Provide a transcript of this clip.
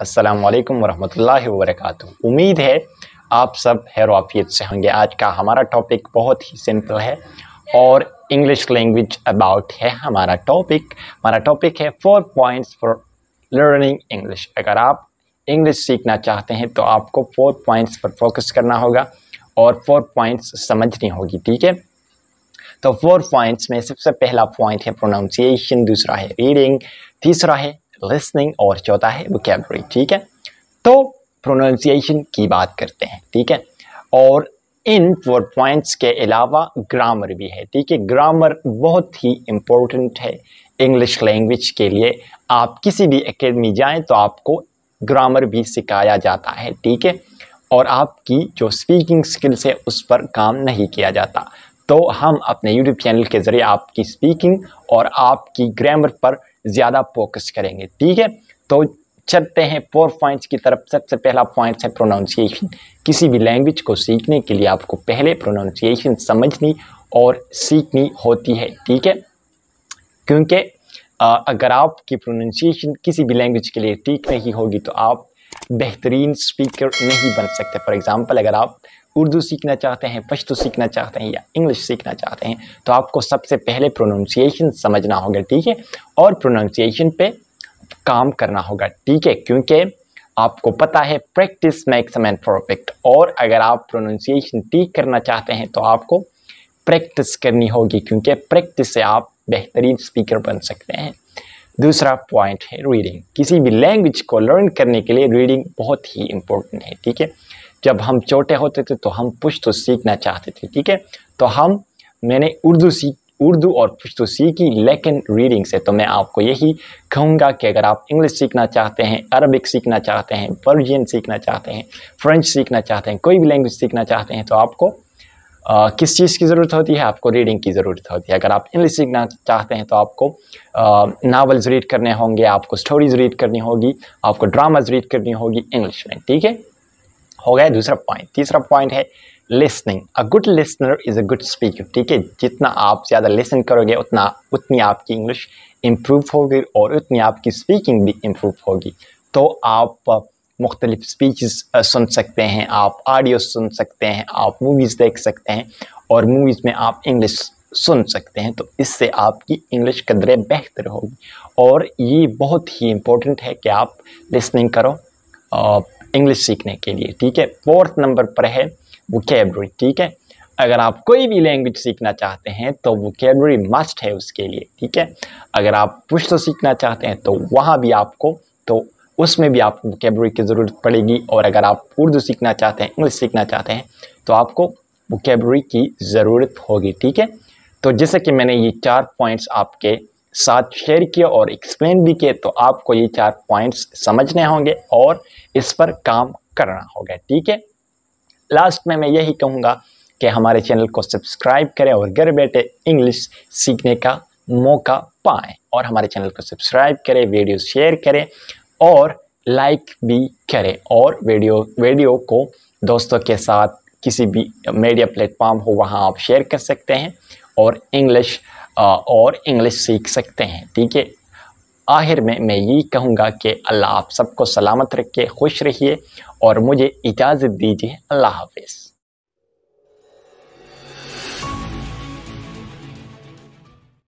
असलकम वरहमल वर्क उम्मीद है आप सब हैरोफियत से होंगे आज का हमारा टॉपिक बहुत ही सिंपल है और इंग्लिश लैंग्वेज अबाउट है हमारा टॉपिक हमारा टॉपिक है four points for learning English अगर आप इंग्लिश सीखना चाहते हैं तो आपको फोर पॉइंट्स पर फोकस करना होगा और फोर पॉइंट्स समझनी होगी ठीक है तो फोर पॉइंट्स में सबसे पहला पॉइंट है प्रोनाउंसिएशन दूसरा है रीडिंग तीसरा है लिसनिंग और चौथा है वोकेबरी ठीक है तो प्रोनाउंसिएशन की बात करते हैं ठीक है और इन फोर पॉइंट्स के अलावा ग्रामर भी है ठीक है ग्रामर बहुत ही इम्पोर्टेंट है इंग्लिश लैंग्वेज के लिए आप किसी भी एकेडमी जाएं तो आपको ग्रामर भी सिखाया जाता है ठीक है और आपकी जो स्पीकिंग स्किल्स है उस पर काम नहीं किया जाता तो हम अपने यूट्यूब चैनल के ज़रिए आपकी स्पीकिंग और आपकी ग्रामर पर ज़्यादा फोकस करेंगे ठीक है तो चलते हैं फोर पॉइंट्स की तरफ सबसे पहला पॉइंट है प्रोनाउंसिएशन किसी भी लैंग्वेज को सीखने के लिए आपको पहले प्रोनाउंसिएशन समझनी और सीखनी होती है ठीक है क्योंकि अगर आपकी प्रोनाउंसिएशन किसी भी लैंग्वेज के लिए ठीक नहीं होगी तो आप बेहतरीन स्पीकर नहीं बन सकते फॉर एग्ज़ाम्पल अगर आप उर्दू सीखना चाहते हैं पश्तो सीखना चाहते हैं या इंग्लिश सीखना चाहते हैं तो आपको सबसे पहले प्रोनाउंसिएशन समझना होगा ठीक है और प्रोनाउंसिएशन पे काम करना होगा ठीक है क्योंकि आपको पता है प्रैक्टिस मेक्स मैन परफेक्ट और अगर आप प्रोनाउंसिएशन ठीक करना चाहते हैं तो आपको प्रैक्टिस करनी होगी क्योंकि प्रैक्टिस से आप बेहतरीन स्पीकर बन सकते हैं दूसरा पॉइंट है रीडिंग किसी भी लैंग्वेज को लर्न करने के लिए रीडिंग बहुत ही इम्पोर्टेंट है ठीक है जब हम छोटे होते थे तो हम पुश्तो सीखना चाहते थे ठीक है तो हम मैंने उर्दू सीख उर्दू और पुश्तो सीखी लेकिन रीडिंग से तो मैं आपको यही कहूँगा कि अगर आप इंग्लिश सीखना चाहते हैं अरबिक सीखना चाहते हैं पर्जियन सीखना चाहते हैं फ्रेंच सीखना चाहते हैं कोई भी लैंग्वेज सीखना चाहते हैं तो आपको किस चीज़ की ज़रूरत होती है आपको रीडिंग की ज़रूरत होती है अगर आप इंग्लिश सीखना चाहते हैं तो आपको नावल्स रीड करने होंगे आपको स्टोरीज रीड करनी होगी आपको ड्रामाज रीड करनी होगी इंग्लिश में ठीक है हो गया दूसरा पॉइंट तीसरा पॉइंट है listening a good listener is a good speaker ठीक है जितना आप ज़्यादा लिसन करोगे उतना उतनी आपकी इंग्लिश इम्प्रूव होगी और उतनी आपकी स्पीकिंग भी इम्प्रूव होगी तो आप मुख्तलिफ स्पीचेस सुन सकते हैं आप ऑडियो सुन सकते हैं आप मूवीज़ देख सकते हैं और मूवीज़ में आप इंग्लिश सुन सकते हैं तो इससे आपकी इंग्लिश कदरें बेहतर होगी और ये बहुत ही इम्पोर्टेंट है कि आप लिसनिंग करो इंग्लिश सीखने के लिए ठीक है फोर्थ नंबर पर है वो कैबरी ठीक है अगर आप कोई भी लैंग्वेज सीखना चाहते हैं तो वो कैबरी मस्ट है उसके लिए ठीक है अगर आप पुश्तो सीखना चाहते हैं तो वहाँ भी आपको तो उसमें भी आपको वोकेबरी की ज़रूरत पड़ेगी और अगर आप उर्दू सीखना चाहते हैं इंग्लिश सीखना चाहते हैं तो आपको वोकेबरी की ज़रूरत होगी ठीक है तो जैसे कि मैंने ये चार पॉइंट्स आपके साथ शेयर किए और एक्सप्लेन भी किए तो आपको ये चार पॉइंट्स समझने होंगे और इस पर काम करना होगा ठीक है लास्ट में मैं यही कहूँगा कि हमारे चैनल को सब्सक्राइब करें और घर बैठे इंग्लिश सीखने का मौका पाएँ और हमारे चैनल को सब्सक्राइब करें वीडियो शेयर करें और लाइक भी करें और वीडियो वीडियो को दोस्तों के साथ किसी भी मीडिया प्लेटफॉर्म हो वहाँ आप शेयर कर सकते हैं और इंग्लिश और इंग्लिश सीख सकते हैं ठीक है आखिर में मैं यही कहूँगा कि अल्लाह आप सबको सलामत रखे खुश रहिए और मुझे इजाज़त दीजिए अल्लाह हाफिज़